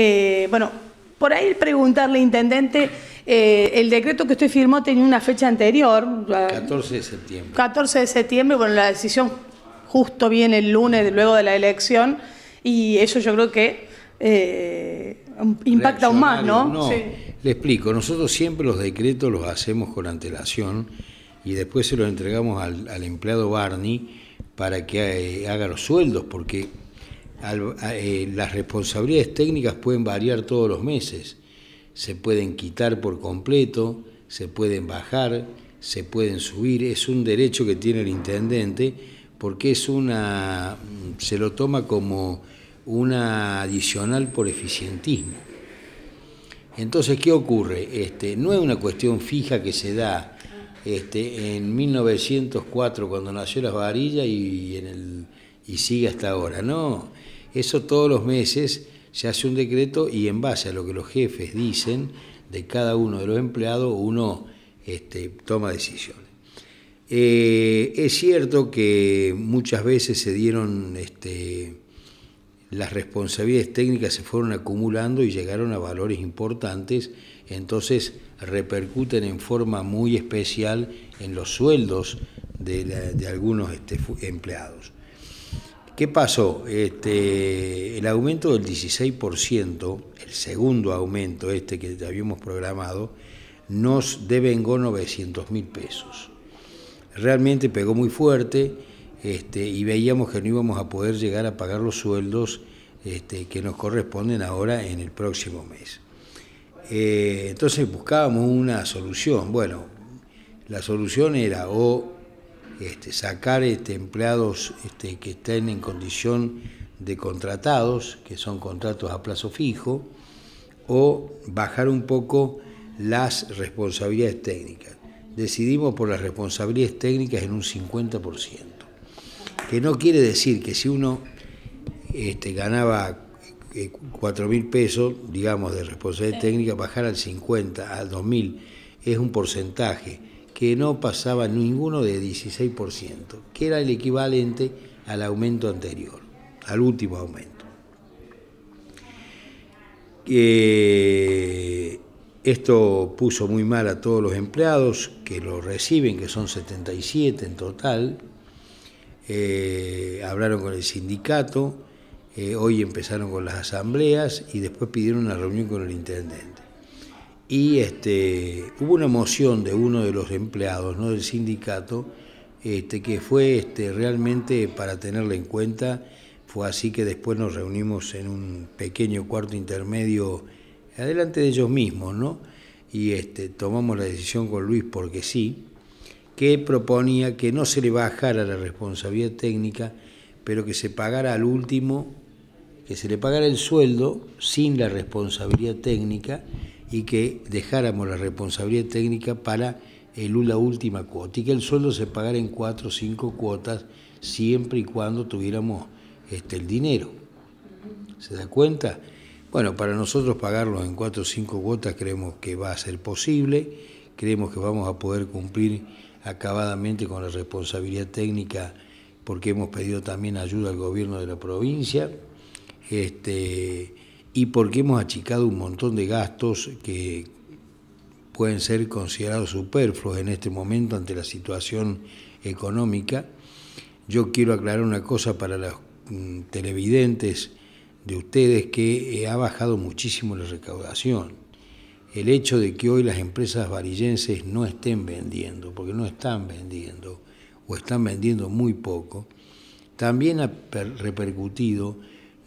Eh, bueno, por ahí preguntarle, intendente, eh, el decreto que usted firmó tenía una fecha anterior. 14 de septiembre. 14 de septiembre, bueno, la decisión justo viene el lunes, luego de la elección, y eso yo creo que eh, impacta aún más, ¿no? Le explico, nosotros siempre los decretos los hacemos con antelación y después se los entregamos al, al empleado Barney para que haga los sueldos, porque eh, las responsabilidades técnicas pueden variar todos los meses. Se pueden quitar por completo, se pueden bajar, se pueden subir. Es un derecho que tiene el intendente porque es una, se lo toma como una adicional por eficientismo. Entonces, ¿qué ocurre? Este, no es una cuestión fija que se da este, en 1904 cuando nació las varillas y en el y sigue hasta ahora. No, eso todos los meses se hace un decreto y en base a lo que los jefes dicen de cada uno de los empleados, uno este, toma decisiones. Eh, es cierto que muchas veces se dieron este, las responsabilidades técnicas se fueron acumulando y llegaron a valores importantes, entonces repercuten en forma muy especial en los sueldos de, algunos este, empleados. ¿Qué pasó? Este, el aumento del 16%, el segundo aumento este que habíamos programado, nos devengó 900 mil pesos. Realmente pegó muy fuerte este, y veíamos que no íbamos a poder llegar a pagar los sueldos este, que nos corresponden ahora en el próximo mes. Eh, entonces buscábamos una solución. Bueno, la solución era o este, sacar este, empleados este, que estén en condición de contratados, que son contratos a plazo fijo, o bajar un poco las responsabilidades técnicas. Decidimos por las responsabilidades técnicas en un 50%, que no quiere decir que si uno ganaba 4.000 eh, mil pesos, digamos, de responsabilidad técnica, bajar al 50, al 2.000, es un porcentaje que no pasaba ninguno de 16%, que era el equivalente al aumento anterior, al último aumento. Eh, esto puso muy mal a todos los empleados que lo reciben, que son 77 en total. Eh, hablaron con el sindicato, eh, hoy empezaron con las asambleas y después pidieron una reunión con el intendente y este, hubo una moción de uno de los empleados ¿no? del sindicato este, que fue este, realmente para tenerla en cuenta. Fue así que después nos reunimos en un pequeño cuarto intermedio adelante de ellos mismos, ¿no? Y este, tomamos la decisión con Luis porque sí, que proponía que no se le bajara la responsabilidad técnica, pero que se pagara al último, que se le pagara el sueldo sin la responsabilidad técnica y que dejáramos la responsabilidad técnica para el, la última cuota y que el sueldo se pagara en cuatro o cinco cuotas siempre y cuando tuviéramos este, el dinero. ¿Se da cuenta? Bueno, para nosotros pagarlos en cuatro o cinco cuotas creemos que va a ser posible, creemos que vamos a poder cumplir acabadamente con la responsabilidad técnica porque hemos pedido también ayuda al gobierno de la provincia. Este, y porque hemos achicado un montón de gastos que pueden ser considerados superfluos en este momento ante la situación económica. Yo quiero aclarar una cosa para los mm, televidentes de ustedes que eh, ha bajado muchísimo la recaudación. El hecho de que hoy las empresas varillenses no estén vendiendo, porque no están vendiendo o están vendiendo muy poco, también ha repercutido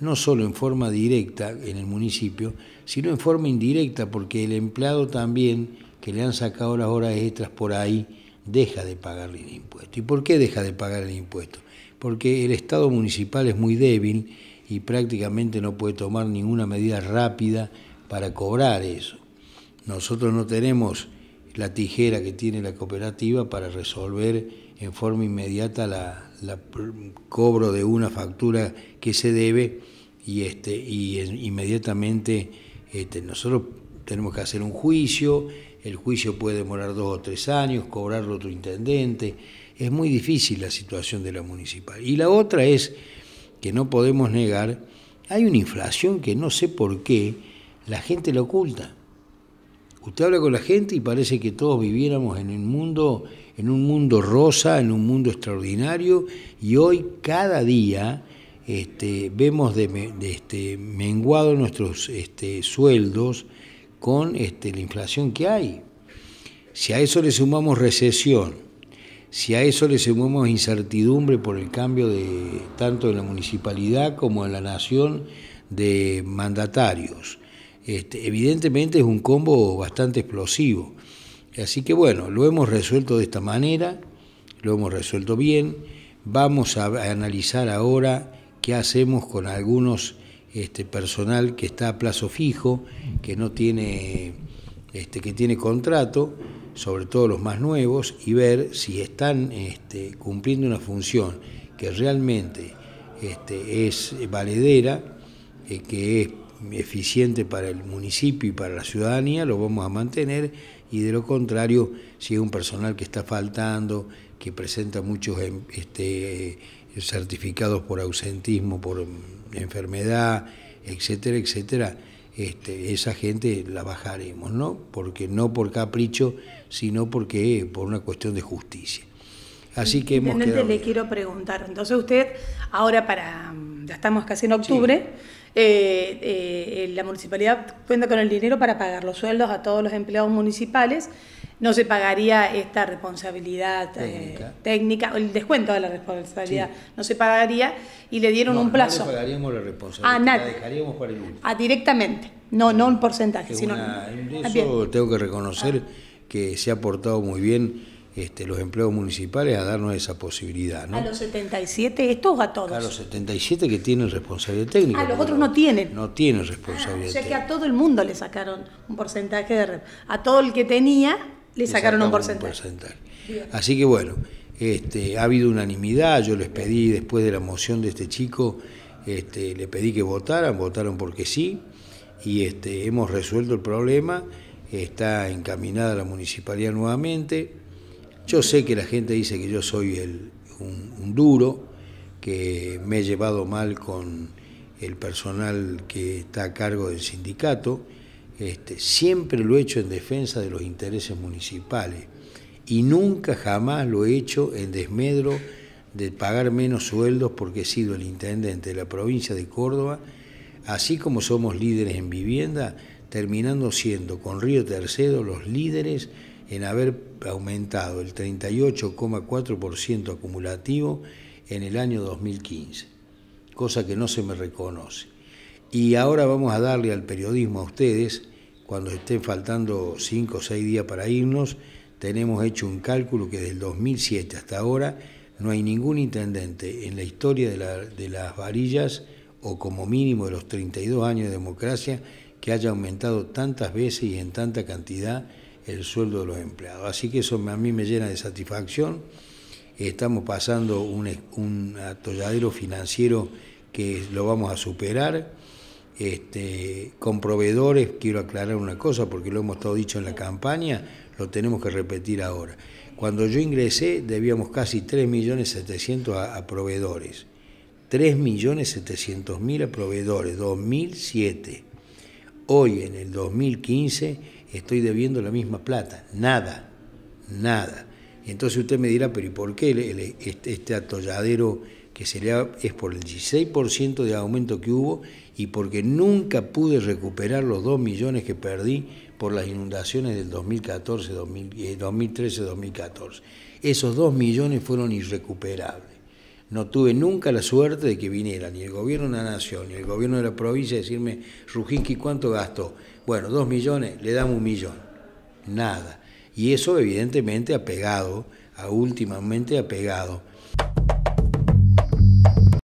no solo en forma directa en el municipio, sino en forma indirecta, porque el empleado también, que le han sacado las horas extras por ahí, deja de pagarle el impuesto. ¿Y por qué deja de pagar el impuesto? Porque el Estado municipal es muy débil y prácticamente no puede tomar ninguna medida rápida para cobrar eso. Nosotros no tenemos la tijera que tiene la cooperativa para resolver en forma inmediata la, la cobro de una factura que se debe y, este, y inmediatamente este, nosotros tenemos que hacer un juicio, el juicio puede demorar dos o tres años, cobrarlo otro intendente, es muy difícil la situación de la municipal. Y la otra es que no podemos negar, hay una inflación que no sé por qué la gente la oculta. Usted habla con la gente y parece que todos viviéramos en un mundo, en un mundo rosa, en un mundo extraordinario, y hoy cada día este, vemos de, este, nuestros este, sueldos con este, la inflación que hay. Si a eso le sumamos recesión, si a eso le sumamos incertidumbre por el cambio de tanto de la municipalidad como de la nación de mandatarios, este, evidentemente es un combo bastante explosivo. Así que bueno, lo hemos resuelto de esta manera, lo hemos resuelto bien. Vamos a analizar ahora qué hacemos con algunos este, personal que está a plazo fijo, que no tiene, este, que tiene contrato, sobre todo los más nuevos, y ver si están este, cumpliendo una función que realmente este, es valedera, y eh, que es eficiente para el municipio y para la ciudadanía, lo vamos a mantener y de lo contrario, si es un personal que está faltando, que presenta muchos em, este, certificados por ausentismo, por enfermedad, etcétera, etcétera, este, esa gente la bajaremos, ¿no? Porque no por capricho, sino porque por una cuestión de justicia. Así que hemos quedado... le quiero preguntar, entonces usted, ahora para, ya estamos casi en octubre, eh, eh, la municipalidad cuenta con el dinero para pagar los sueldos a todos los empleados municipales. No se pagaría esta responsabilidad eh, técnica, el descuento de la responsabilidad no se pagaría y le dieron un plazo. a ah, ah, directamente, no, no un porcentaje. sino tengo que reconocer ah. que se ha portado muy bien este, los empleos municipales a darnos esa posibilidad. ¿A los 77 estos a todos? A los 77 que tienen responsabilidad técnica. a ah, los otros no tienen. No tienen responsabilidad técnica. Ah, o sea que a todo el mundo le sacaron un porcentaje de... A todo el que tenía le, sacaron un porcentaje. Así que bueno, este, ha habido unanimidad, yo les pedí después de la moción de este chico, este, le pedí que votaran, votaron porque sí, y este, hemos resuelto el problema, está encaminada la municipalidad nuevamente yo sé que la gente dice que yo soy el, un, duro, que me he llevado mal con el personal que está a cargo del sindicato. Este, siempre lo he hecho en defensa de los intereses municipales y nunca jamás lo he hecho en desmedro de pagar menos sueldos porque he sido el intendente de la provincia de Córdoba, así como somos líderes en vivienda, terminando siendo con Río Tercero los líderes en haber aumentado el 38,4% acumulativo en el año 2015, cosa que no se me reconoce. Y ahora vamos a darle al periodismo a ustedes, cuando estén faltando 5 o 6 días para irnos, tenemos hecho un cálculo que desde el 2007 hasta ahora no hay ningún intendente en la historia de, de las varillas o como mínimo de los 32 años de democracia que haya aumentado tantas veces y en tanta cantidad el sueldo de los empleados. Así que eso a mí me llena de satisfacción. Estamos pasando un, atolladero financiero que lo vamos a superar. Este, con proveedores, quiero aclarar una cosa, porque lo hemos estado dicho en la campaña, lo tenemos que repetir ahora. Cuando yo ingresé debíamos casi 3.700.000 a proveedores, 3.700.000 a proveedores, 2007. Hoy en el 2015 estoy debiendo la misma plata, nada, nada. Y entonces usted me dirá, pero ¿y por qué este, este, atolladero que se le ha, es por el 16% de aumento que hubo y porque nunca pude recuperar los 2 millones que perdí por las inundaciones del 2013-2014? Eh, Esos 2 millones fueron irrecuperables. No tuve nunca la suerte de que viniera ni el gobierno de la nación ni el gobierno de la provincia a decirme, Rujiki ¿cuánto gastó? Bueno, dos millones, le damos un millón. Nada. Y eso evidentemente ha pegado, a últimamente ha pegado